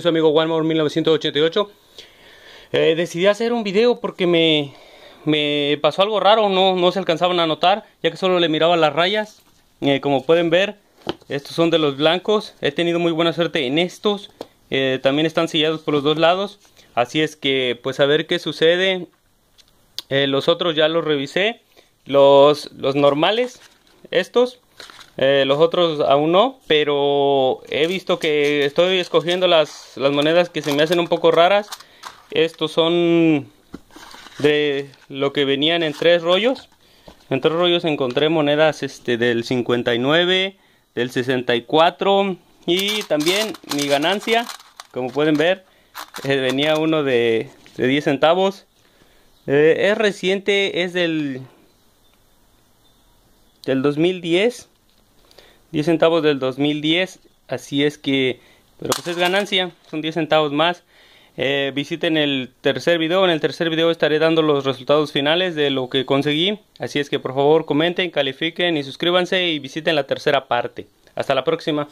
Soy amigo Walmart 1988. Eh, decidí hacer un video porque me, pasó algo raro, no, no, se alcanzaban a notar, ya que solo le miraba las rayas. Eh, como pueden ver, estos son de los blancos. He tenido muy buena suerte en estos. Eh, también están sellados por los dos lados. Así es que, pues a ver qué sucede. los otros ya los revisé. Los, los normales, estos, eh, los otros aún no, pero he visto que estoy escogiendo las, monedas que se me hacen un poco raras. Estos son de lo que venían en tres rollos. En tres rollos encontré monedas este, del 59, del 64 y también mi ganancia, como pueden ver, eh, venía uno de, 10 centavos. Eh, es reciente, es del, del 2010. 10 centavos del 2010. Así es que, pero pues es ganancia, son 10 centavos más. Eh, visiten el tercer video, en el tercer video estaré dando los resultados finales de lo que conseguí. Así es que por favor comenten, califiquen y suscríbanse y visiten la tercera parte. Hasta la próxima.